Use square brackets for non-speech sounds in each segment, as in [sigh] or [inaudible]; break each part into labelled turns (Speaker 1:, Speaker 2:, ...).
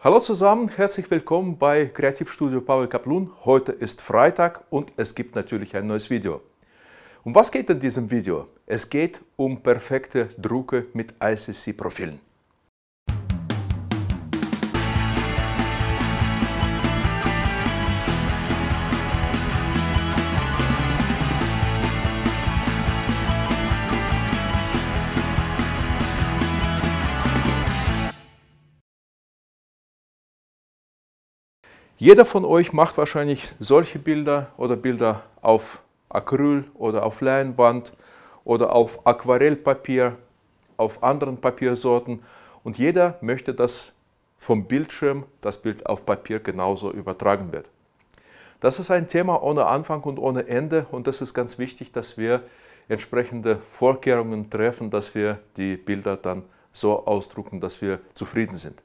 Speaker 1: Hallo zusammen, herzlich willkommen bei Kreativstudio Pavel Kaplun. Heute ist Freitag und es gibt natürlich ein neues Video. Um was geht in diesem Video? Es geht um perfekte Drucke mit ICC-Profilen. Jeder von euch macht wahrscheinlich solche Bilder oder Bilder auf Acryl oder auf Leinwand oder auf Aquarellpapier, auf anderen Papiersorten und jeder möchte, dass vom Bildschirm das Bild auf Papier genauso übertragen wird. Das ist ein Thema ohne Anfang und ohne Ende und das ist ganz wichtig, dass wir entsprechende Vorkehrungen treffen, dass wir die Bilder dann so ausdrucken, dass wir zufrieden sind.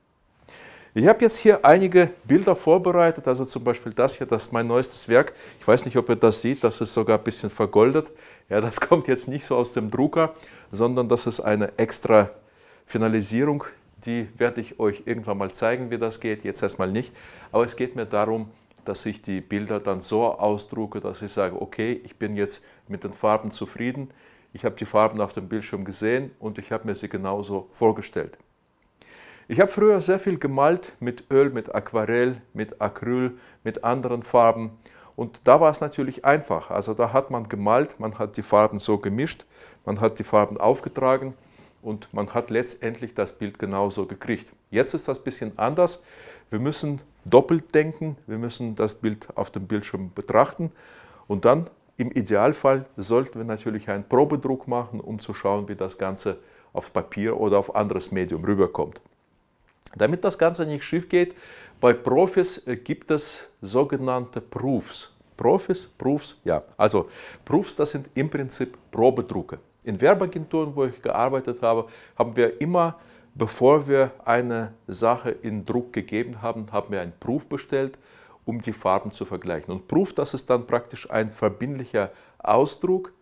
Speaker 1: Ich habe jetzt hier einige Bilder vorbereitet, also zum Beispiel das hier, das ist mein neuestes Werk. Ich weiß nicht, ob ihr das seht, das ist sogar ein bisschen vergoldet. Ja, das [laughs] kommt jetzt nicht so aus dem Drucker, sondern das ist eine extra Finalisierung. Die werde ich euch irgendwann mal zeigen, wie das geht, jetzt erstmal nicht. Aber es geht mir darum, dass ich die Bilder dann so ausdrucke, dass ich sage, okay, ich bin jetzt mit den Farben zufrieden. Ich habe die Farben auf dem Bildschirm gesehen und ich habe mir sie genauso vorgestellt. Ich habe früher sehr viel gemalt mit Öl, mit Aquarell, mit Acryl, mit anderen Farben. Und da war es natürlich einfach. Also da hat man gemalt, man hat die Farben so gemischt, man hat die Farben aufgetragen und man hat letztendlich das Bild genauso gekriegt. Jetzt ist das ein bisschen anders. Wir müssen doppelt denken, wir müssen das Bild auf dem Bildschirm betrachten und dann im Idealfall sollten wir natürlich einen Probedruck machen, um zu schauen, wie das Ganze auf Papier oder auf anderes Medium rüberkommt. Damit das Ganze nicht schief geht, bei Profis gibt es sogenannte Proofs. Profis, Proofs, ja. Also Proofs, das sind im Prinzip Probedrucke. In Werbeagenturen, wo ich gearbeitet habe, haben wir immer, bevor wir eine Sache in Druck gegeben haben, haben wir einen Proof bestellt, um die Farben zu vergleichen. Und Proof, das ist dann praktisch ein verbindlicher Ausdruck.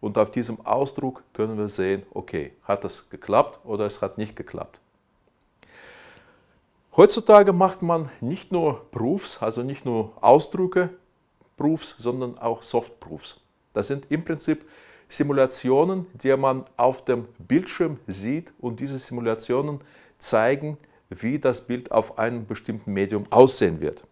Speaker 1: Und auf diesem Ausdruck können wir sehen, okay, hat das geklappt oder es hat nicht geklappt. Heutzutage macht man nicht nur Proofs, also nicht nur Ausdrucke, Proofs, sondern auch Soft Proofs. Das sind im Prinzip Simulationen, die man auf dem Bildschirm sieht und diese Simulationen zeigen, wie das Bild auf einem bestimmten Medium aussehen wird.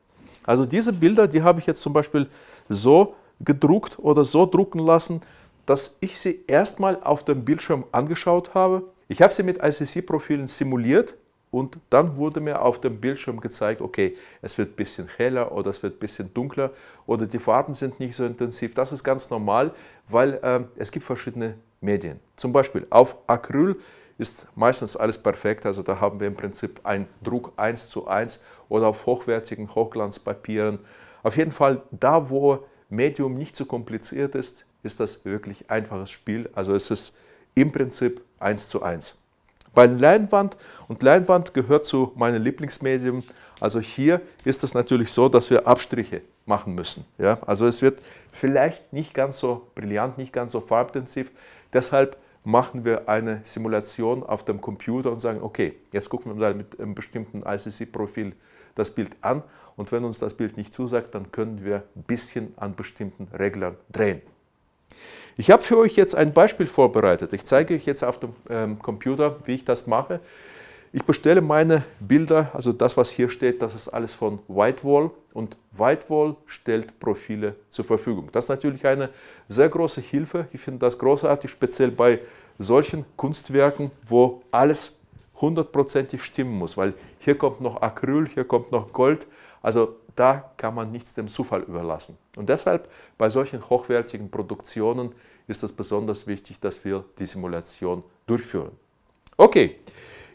Speaker 1: Also diese Bilder, die habe ich jetzt zum Beispiel so gedruckt oder so drucken lassen, dass ich sie erstmal auf dem Bildschirm angeschaut habe. Ich habe sie mit ICC-Profilen simuliert und dann wurde mir auf dem Bildschirm gezeigt, okay, es wird ein bisschen heller oder es wird ein bisschen dunkler oder die Farben sind nicht so intensiv. Das ist ganz normal, weil ähm, es gibt verschiedene Medien. Zum Beispiel auf Acryl ist meistens alles perfekt, also da haben wir im Prinzip einen Druck 1 zu 1 oder auf hochwertigen Hochglanzpapieren. Auf jeden Fall, da wo Medium nicht so kompliziert ist, ist das wirklich einfaches Spiel. Also es ist im Prinzip 1 zu 1 bei Leinwand und Leinwand gehört zu meinen Lieblingsmedien. Also hier ist es natürlich so, dass wir Abstriche machen müssen. Ja? Also es wird vielleicht nicht ganz so brillant, nicht ganz so farbintensiv. Deshalb machen wir eine Simulation auf dem Computer und sagen, okay, jetzt gucken wir mal mit einem bestimmten ICC-Profil das Bild an und wenn uns das Bild nicht zusagt, dann können wir ein bisschen an bestimmten Reglern drehen. Ich habe für euch jetzt ein Beispiel vorbereitet. Ich zeige euch jetzt auf dem ähm, Computer, wie ich das mache. Ich bestelle meine Bilder, also das, was hier steht, das ist alles von Whitewall und Whitewall stellt Profile zur Verfügung. Das ist natürlich eine sehr große Hilfe. Ich finde das großartig, speziell bei solchen Kunstwerken, wo alles hundertprozentig stimmen muss, weil hier kommt noch Acryl, hier kommt noch Gold. Also da kann man nichts dem Zufall überlassen. Und deshalb bei solchen hochwertigen Produktionen ist es besonders wichtig, dass wir die Simulation durchführen. Okay,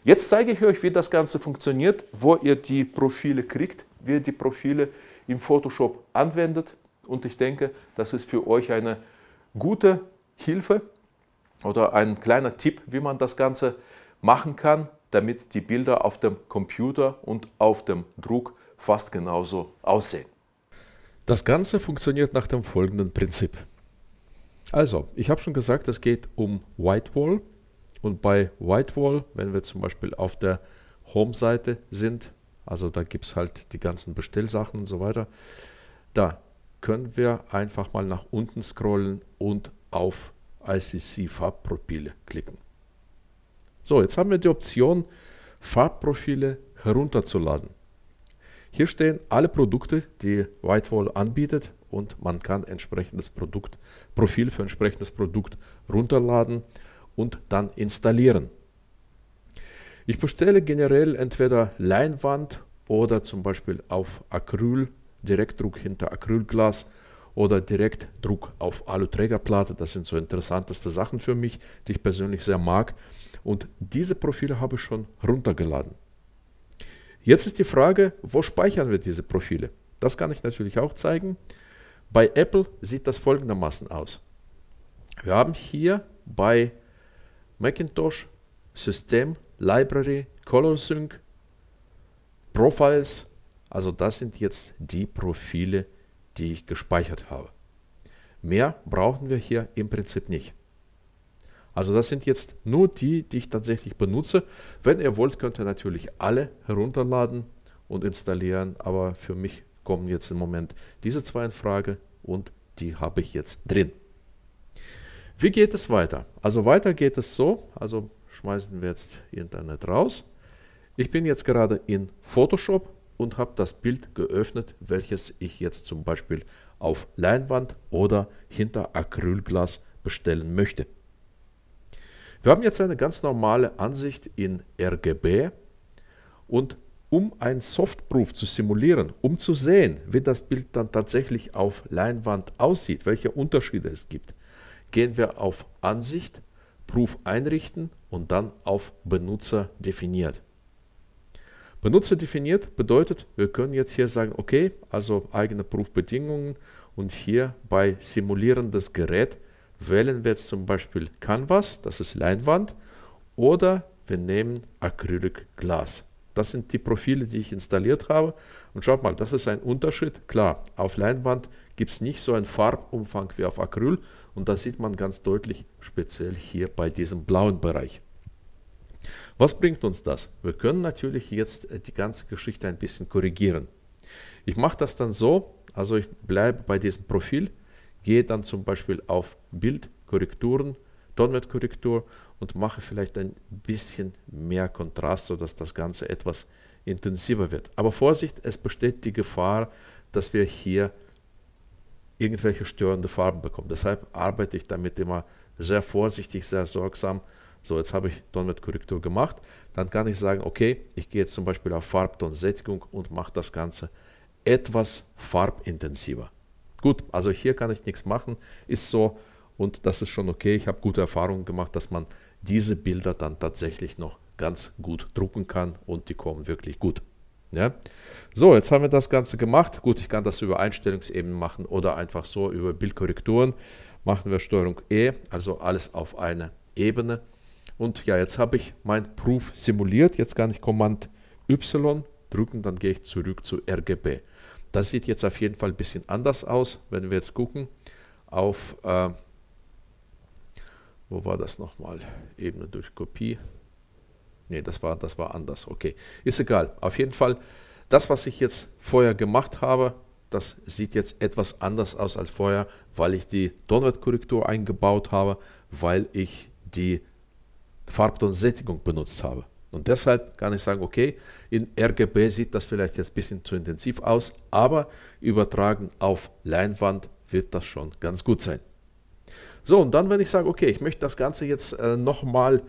Speaker 1: jetzt zeige ich euch, wie das Ganze funktioniert, wo ihr die Profile kriegt, wie ihr die Profile im Photoshop anwendet. Und ich denke, das ist für euch eine gute Hilfe oder ein kleiner Tipp, wie man das Ganze machen kann, damit die Bilder auf dem Computer und auf dem Druck fast genauso aussehen. Das Ganze funktioniert nach dem folgenden Prinzip. Also, ich habe schon gesagt, es geht um Whitewall. Und bei Whitewall, wenn wir zum Beispiel auf der Home-Seite sind, also da gibt es halt die ganzen Bestellsachen und so weiter, da können wir einfach mal nach unten scrollen und auf ICC Farbprofile klicken. So, jetzt haben wir die Option, Farbprofile herunterzuladen. Hier stehen alle Produkte, die Whitewall anbietet und man kann entsprechendes Produkt, Profil für entsprechendes Produkt runterladen und dann installieren. Ich bestelle generell entweder Leinwand oder zum Beispiel auf Acryl, Direktdruck hinter Acrylglas oder Direktdruck auf Aluträgerplatte. Das sind so interessanteste Sachen für mich, die ich persönlich sehr mag. Und diese Profile habe ich schon runtergeladen. Jetzt ist die Frage, wo speichern wir diese Profile? Das kann ich natürlich auch zeigen. Bei Apple sieht das folgendermaßen aus. Wir haben hier bei Macintosh System, Library, ColorSync Profiles. Also das sind jetzt die Profile, die ich gespeichert habe. Mehr brauchen wir hier im Prinzip nicht. Also das sind jetzt nur die, die ich tatsächlich benutze. Wenn ihr wollt, könnt ihr natürlich alle herunterladen und installieren, aber für mich kommen jetzt im Moment diese zwei in Frage und die habe ich jetzt drin. Wie geht es weiter? Also weiter geht es so, also schmeißen wir jetzt Internet raus. Ich bin jetzt gerade in Photoshop und habe das Bild geöffnet, welches ich jetzt zum Beispiel auf Leinwand oder hinter Acrylglas bestellen möchte. Wir haben jetzt eine ganz normale Ansicht in RGB und um einen Softproof zu simulieren, um zu sehen, wie das Bild dann tatsächlich auf Leinwand aussieht, welche Unterschiede es gibt, gehen wir auf Ansicht, Proof einrichten und dann auf Benutzer definiert. Benutzer definiert bedeutet, wir können jetzt hier sagen, okay, also eigene Proofbedingungen und hier bei Simulieren des Gerät Wählen wir jetzt zum Beispiel Canvas, das ist Leinwand, oder wir nehmen Acrylglas. Das sind die Profile, die ich installiert habe. Und schaut mal, das ist ein Unterschied. Klar, auf Leinwand gibt es nicht so einen Farbumfang wie auf Acryl. Und das sieht man ganz deutlich, speziell hier bei diesem blauen Bereich. Was bringt uns das? Wir können natürlich jetzt äh, die ganze Geschichte ein bisschen korrigieren. Ich mache das dann so, also ich bleibe bei diesem Profil, gehe dann zum Beispiel auf Bildkorrekturen, Tonwertkorrektur und mache vielleicht ein bisschen mehr Kontrast, sodass das Ganze etwas intensiver wird. Aber Vorsicht, es besteht die Gefahr, dass wir hier irgendwelche störende Farben bekommen. Deshalb arbeite ich damit immer sehr vorsichtig, sehr sorgsam. So, jetzt habe ich Tonwertkorrektur gemacht. Dann kann ich sagen, okay, ich gehe jetzt zum Beispiel auf Farbtonsättigung und mache das Ganze etwas farbintensiver gut, also hier kann ich nichts machen, ist so und das ist schon okay. Ich habe gute Erfahrungen gemacht, dass man diese Bilder dann tatsächlich noch ganz gut drucken kann und die kommen wirklich gut. Ja? So, jetzt haben wir das Ganze gemacht. Gut, ich kann das über Einstellungsebenen machen oder einfach so über Bildkorrekturen. Machen wir Steuerung E, also alles auf eine Ebene. Und ja, jetzt habe ich mein Proof simuliert. Jetzt kann ich Command Y drücken, dann gehe ich zurück zu RGB. Das sieht jetzt auf jeden Fall ein bisschen anders aus, wenn wir jetzt gucken auf, äh, wo war das nochmal? Ebene durch Kopie. Ne, das war, das war anders. Okay, ist egal. Auf jeden Fall, das, was ich jetzt vorher gemacht habe, das sieht jetzt etwas anders aus als vorher, weil ich die Tonwertkorrektur eingebaut habe, weil ich die Farbtonsättigung benutzt habe. Und deshalb kann ich sagen, okay, in RGB sieht das vielleicht jetzt ein bisschen zu intensiv aus, aber übertragen auf Leinwand wird das schon ganz gut sein. So, und dann, wenn ich sage, okay, ich möchte das Ganze jetzt äh, nochmal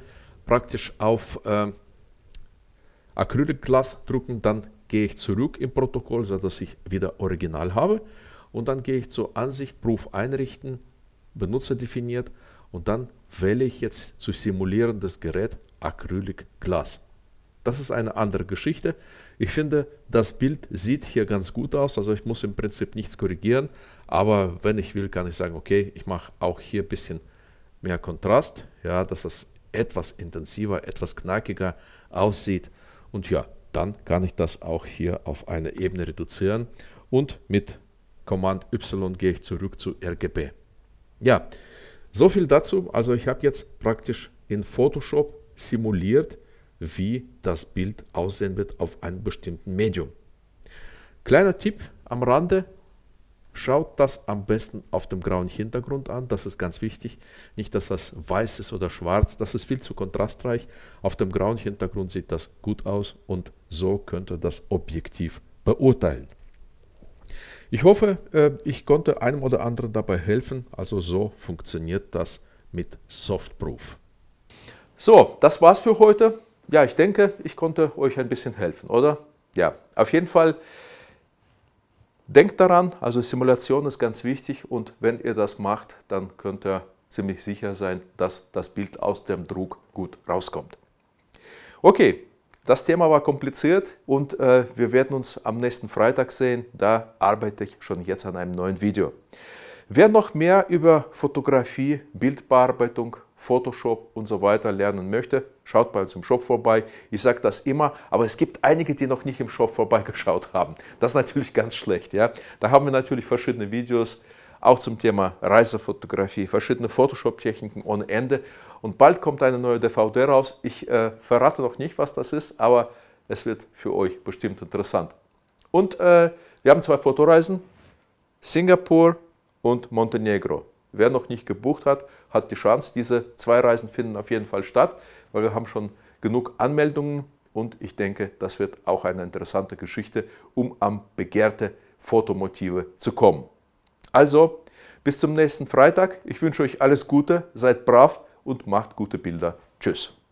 Speaker 1: praktisch auf äh, Acrylglas drucken, dann gehe ich zurück im Protokoll, sodass ich wieder Original habe. Und dann gehe ich zur Ansicht, Proof einrichten, Benutzer definiert und dann wähle ich jetzt zu simulieren das Gerät Acrylic-Glas. Das ist eine andere Geschichte. Ich finde, das Bild sieht hier ganz gut aus, also ich muss im Prinzip nichts korrigieren, aber wenn ich will, kann ich sagen, okay, ich mache auch hier ein bisschen mehr Kontrast, ja, dass es etwas intensiver, etwas knackiger aussieht und ja, dann kann ich das auch hier auf eine Ebene reduzieren und mit Command Y gehe ich zurück zu RGB. Ja, so viel dazu. Also ich habe jetzt praktisch in Photoshop simuliert, wie das Bild aussehen wird auf einem bestimmten Medium. Kleiner Tipp am Rande, schaut das am besten auf dem grauen Hintergrund an, das ist ganz wichtig, nicht dass das weiß ist oder schwarz, das ist viel zu kontrastreich, auf dem grauen Hintergrund sieht das gut aus und so könnt ihr das objektiv beurteilen. Ich hoffe, äh, ich konnte einem oder anderen dabei helfen, also so funktioniert das mit Softproof. So, das war's für heute. Ja, ich denke, ich konnte euch ein bisschen helfen, oder? Ja, auf jeden Fall. Denkt daran, also Simulation ist ganz wichtig und wenn ihr das macht, dann könnt ihr ziemlich sicher sein, dass das Bild aus dem Druck gut rauskommt. Okay, das Thema war kompliziert und äh, wir werden uns am nächsten Freitag sehen. Da arbeite ich schon jetzt an einem neuen Video. Wer noch mehr über Fotografie, Bildbearbeitung Photoshop und so weiter lernen möchte, schaut bei uns im Shop vorbei. Ich sage das immer, aber es gibt einige, die noch nicht im Shop vorbeigeschaut haben. Das ist natürlich ganz schlecht. Ja? Da haben wir natürlich verschiedene Videos, auch zum Thema Reisefotografie, verschiedene Photoshop-Techniken ohne Ende. Und bald kommt eine neue DVD raus. Ich äh, verrate noch nicht, was das ist, aber es wird für euch bestimmt interessant. Und äh, wir haben zwei Fotoreisen, Singapur und Montenegro. Wer noch nicht gebucht hat, hat die Chance. Diese zwei Reisen finden auf jeden Fall statt, weil wir haben schon genug Anmeldungen und ich denke, das wird auch eine interessante Geschichte, um am begehrte Fotomotive zu kommen. Also, bis zum nächsten Freitag. Ich wünsche euch alles Gute, seid brav und macht gute Bilder. Tschüss.